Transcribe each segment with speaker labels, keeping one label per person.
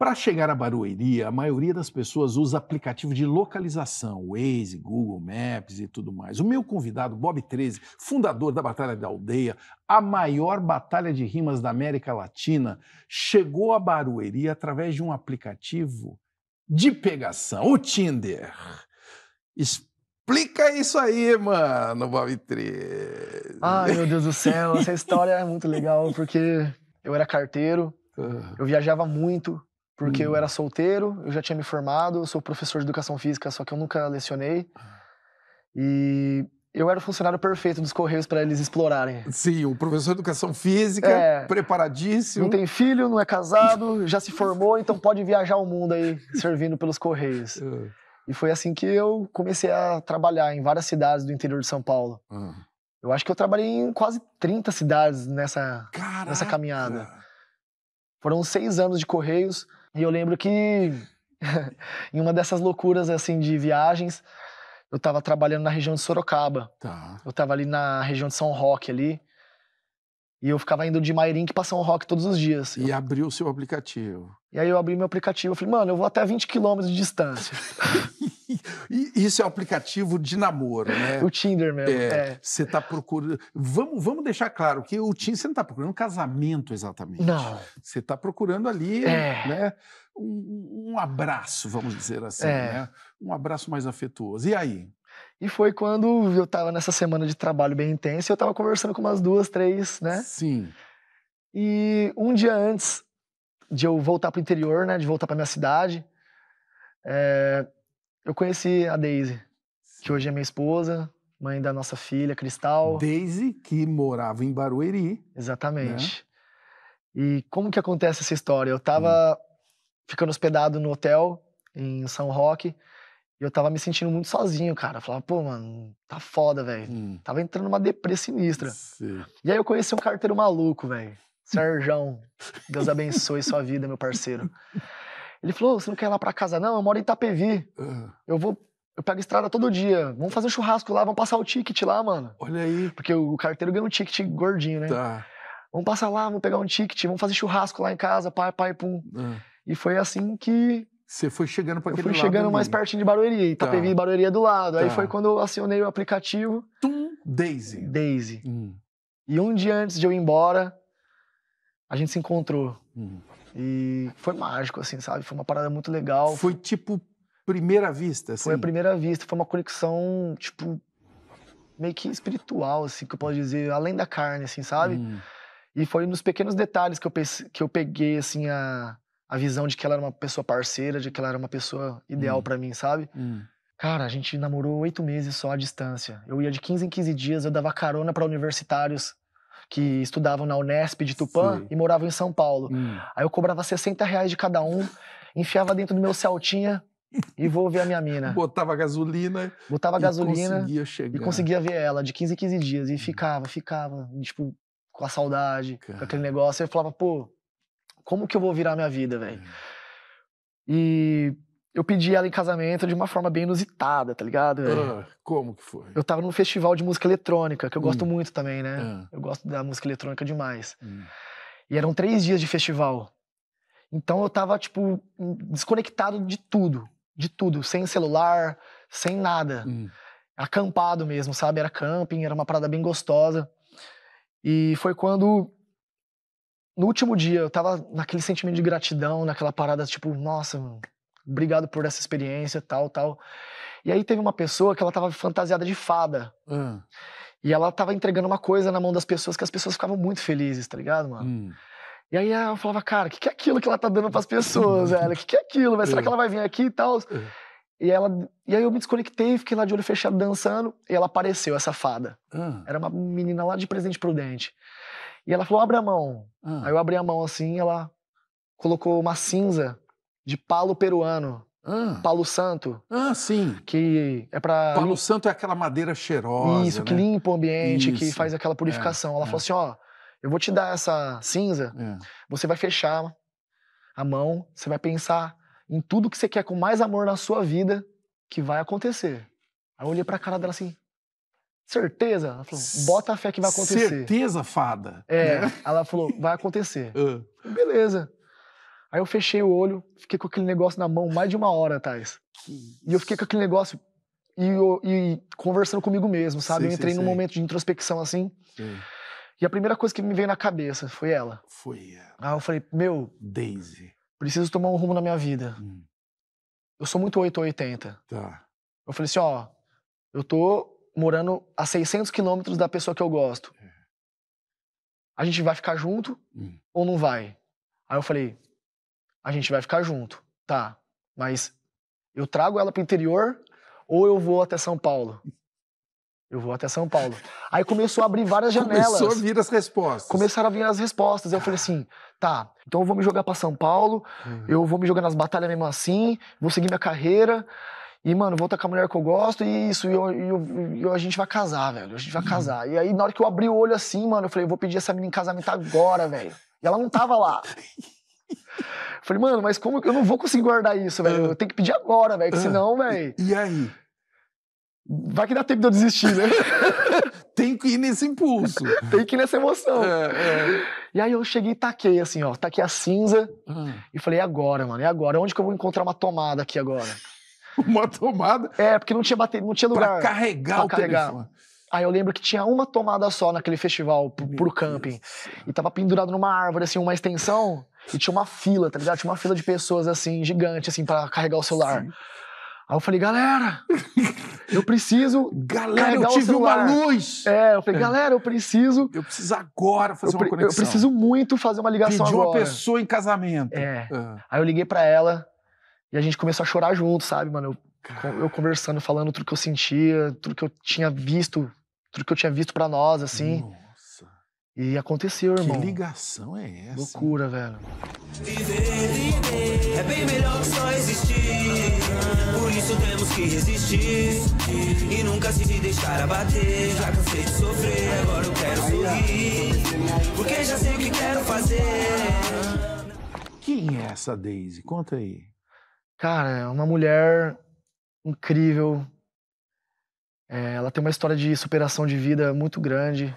Speaker 1: Para chegar a Barueri, a maioria das pessoas usa aplicativo de localização, Waze, Google Maps e tudo mais. O meu convidado, Bob 13, fundador da Batalha da Aldeia, a maior batalha de rimas da América Latina, chegou a Barueri através de um aplicativo de pegação, o Tinder. Explica isso aí, mano, Bob 13. Ai, meu Deus do céu, essa história é muito legal, porque eu era carteiro, eu viajava muito, porque hum. eu era solteiro, eu já tinha me formado, eu sou professor de educação física, só que eu nunca lecionei. E eu era o funcionário perfeito dos Correios para eles explorarem. Sim, o professor de educação física, é, preparadíssimo. Não tem filho, não é casado, já se formou, então pode viajar o mundo aí servindo pelos Correios. É. E foi assim que eu comecei a trabalhar em várias cidades do interior de São Paulo. Ah. Eu acho que eu trabalhei em quase 30 cidades nessa, nessa caminhada. Foram seis anos de Correios e eu lembro que em uma dessas loucuras assim de viagens, eu estava trabalhando na região de Sorocaba. Tá. Eu estava ali na região de São Roque ali. E eu ficava indo de Mairink pra São Roque todos os dias. E eu... abriu o seu aplicativo. E aí eu abri meu aplicativo. Eu falei, mano, eu vou até 20 quilômetros de distância. Isso é o aplicativo de namoro, né? O Tinder mesmo. É, é. Você é. está procurando. Vamos, vamos deixar claro que o Tinder, você não está procurando um casamento exatamente. Não. Você está procurando ali, é. né? Um, um, abraço, vamos dizer assim, é. né? Um abraço mais afetuoso. E aí? E foi quando eu estava nessa semana de trabalho bem intensa, eu estava conversando com umas duas, três, né? Sim. E um dia antes de eu voltar para o interior, né, de voltar para minha cidade, é, eu conheci a Daisy, que hoje é minha esposa, mãe da nossa filha, Cristal. Daisy, que morava em Barueri. Exatamente. Né? E como que acontece essa história? Eu tava hum. ficando hospedado no hotel em São Roque e eu tava me sentindo muito sozinho, cara. Eu falava, pô, mano, tá foda, velho. Hum. Tava entrando numa depressa sinistra. Sim. E aí eu conheci um carteiro maluco, velho. Serjão. Deus abençoe sua vida, meu parceiro. Ele falou: você não quer ir lá pra casa, não? Eu moro em Itapevi. Ah. Eu vou. Eu pego estrada todo dia. Vamos fazer um churrasco lá, vamos passar o ticket lá, mano. Olha aí. Porque o carteiro ganha um ticket gordinho, né? Tá. Vamos passar lá, vamos pegar um ticket, vamos fazer churrasco lá em casa, pai, pai, pum. Ah. E foi assim que você foi chegando para aquele lado. Eu fui chegando mais pertinho de Barueri. Itapevi tá. e Barueri é do lado. Tá. Aí foi quando eu acionei o aplicativo. Tum, Daisy. Daisy. Hum. E um dia antes de eu ir embora, a gente se encontrou. Hum. E foi mágico, assim, sabe? Foi uma parada muito legal. Foi tipo primeira vista, assim? Foi a assim? primeira vista, foi uma conexão, tipo, meio que espiritual, assim, que eu posso dizer, além da carne, assim, sabe? Hum. E foi nos pequenos detalhes que eu, que eu peguei, assim, a, a visão de que ela era uma pessoa parceira, de que ela era uma pessoa ideal hum. para mim, sabe? Hum. Cara, a gente namorou oito meses só à distância. Eu ia de 15 em 15 dias, eu dava carona para universitários que estudavam na Unesp de Tupã Sim. e moravam em São Paulo. Hum. Aí eu cobrava 60 reais de cada um, enfiava dentro do meu Celtinha e vou ver a minha mina. Botava gasolina. Botava e gasolina. Conseguia chegar. E conseguia ver ela de 15 em 15 dias. E hum. ficava, ficava, tipo, com a saudade, Cara. com aquele negócio. Eu falava, pô, como que eu vou virar minha vida, velho? É. E eu pedi ela em casamento de uma forma bem inusitada, tá ligado? Ah, como que foi? Eu tava num festival de música eletrônica, que eu hum. gosto muito também, né? Ah. Eu gosto da música eletrônica demais. Hum. E eram três dias de festival. Então eu tava, tipo, desconectado de tudo. De tudo. Sem celular, sem nada. Hum. Acampado mesmo, sabe? Era camping, era uma parada bem gostosa. E foi quando no último dia, eu tava naquele sentimento de gratidão, naquela parada tipo, nossa, mano, obrigado por essa experiência, tal, tal. E aí teve uma pessoa que ela tava fantasiada de fada. E ela tava entregando uma coisa na mão das pessoas que as pessoas ficavam muito felizes, tá ligado, mano? Hum. E aí ela falava, cara, o que, que é aquilo que ela tá dando pras pessoas, velho? O que, que é aquilo? Mas será que ela vai vir aqui e tal? E, ela, e aí eu me desconectei, fiquei lá de olho fechado dançando, e ela apareceu, essa fada. Era uma menina lá de Presidente Prudente. E ela falou, abre a mão. Aí eu abri a mão assim, ela colocou uma cinza de palo peruano. Ah. Palo Santo. Ah, sim. Que é para Palo Santo é aquela madeira cheirosa. Isso, né? que limpa o ambiente, Isso. que faz aquela purificação. É, Ela é. falou assim: ó, eu vou te dar essa cinza, é. você vai fechar a mão, você vai pensar em tudo que você quer com mais amor na sua vida que vai acontecer. Aí eu olhei pra cara dela assim, certeza? Ela falou, bota a fé que vai acontecer. Certeza, fada? É, né? ela falou, vai acontecer. Uh. Beleza. Aí eu fechei o olho, fiquei com aquele negócio na mão mais de uma hora, Thais. E eu fiquei com aquele negócio e, e conversando comigo mesmo, sabe? eu entrei num momento de introspecção assim. Sim. E a primeira coisa que me veio na cabeça foi ela. Foi ela. Aí eu falei, meu. Daisy. Preciso tomar um rumo na minha vida. Hum. Eu sou muito 880. Tá. Eu falei assim, ó, eu tô morando a 600 quilômetros da pessoa que eu gosto. É. A gente vai ficar junto hum. ou não vai? Aí eu falei, a gente vai ficar junto, tá? Mas eu trago ela pro interior ou eu vou até São Paulo? Eu vou até São Paulo. Aí começou a abrir várias janelas. Começou a vir as respostas. Começaram a vir as respostas. Eu falei assim, tá, então eu vou me jogar para São Paulo, uhum. eu vou me jogar nas batalhas mesmo assim, vou seguir minha carreira. E, mano, vou estar com a mulher que eu gosto e isso, e, eu, e, eu, e a gente vai casar, velho. A gente vai uhum. casar. E aí, na hora que eu abri o olho assim, mano, eu falei, vou pedir essa menina em casamento agora, velho. E ela não tava lá. Falei, mano, mas como que eu não vou conseguir guardar isso, velho? Eu é. tenho que pedir agora, velho, é. senão, velho. E aí? Vai que dá tempo de eu desistir, né? Tem que ir nesse impulso. Tem que ir nessa emoção. É, é. E aí eu cheguei e taquei, assim, ó. Taquei a cinza ah. e falei, e agora, mano? E agora? Onde que eu vou encontrar uma tomada aqui agora? Uma tomada? É, porque não tinha bateria, não tinha lugar. Pra carregar pra o carregar. telefone. Aí eu lembro que tinha uma tomada só naquele festival, pro, pro camping. Deus. E tava pendurado numa árvore, assim, uma extensão. E tinha uma fila, tá ligado? Tinha uma fila de pessoas, assim, gigante, assim, para carregar o celular. Sim. Aí eu falei, galera, eu preciso. Galera, eu tive uma luz! É, eu falei, galera, eu preciso. Eu preciso agora fazer uma conexão. Eu preciso muito fazer uma ligação Pedi agora. uma pessoa em casamento. É. Uhum. Aí eu liguei para ela e a gente começou a chorar junto, sabe, mano? Eu, eu, conversando, falando tudo que eu sentia, tudo que eu tinha visto, tudo que eu tinha visto para nós, assim. Uhum. E aconteceu, irmão. Que ligação é essa? Loucura, velho. Viver, viver é bem melhor que só existir. Por isso temos que resistir e nunca se deixar abater. Já cansei de sofrer, agora eu quero sorrir. Porque já sei o que quero fazer. Quem é essa Daisy? Conta aí. Cara, é uma mulher incrível. É, ela tem uma história de superação de vida muito grande.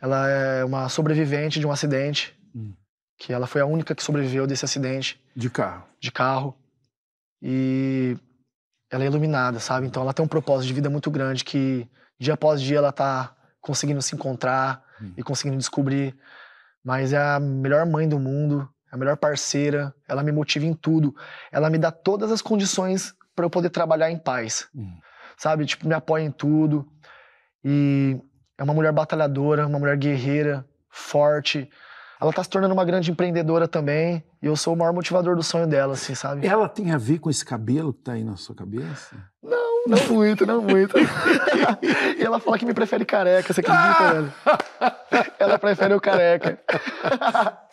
Speaker 1: Ela é uma sobrevivente de um acidente, hum. que ela foi a única que sobreviveu desse acidente. De carro. De carro. E ela é iluminada, sabe? Então ela tem um propósito de vida muito grande que dia após dia ela tá conseguindo se encontrar hum. e conseguindo descobrir. Mas é a melhor mãe do mundo, é a melhor parceira, ela me motiva em tudo, ela me dá todas as condições para eu poder trabalhar em paz. Hum. Sabe? Tipo, me apoia em tudo. E é uma mulher batalhadora, uma mulher guerreira, forte. Ela está se tornando uma grande empreendedora também. E eu sou o maior motivador do sonho dela, assim, sabe? Ela tem a ver com esse cabelo que tá aí na sua cabeça? Não, não muito, não muito. e ela fala que me prefere careca, você acredita, ah! velho? Ela prefere o careca.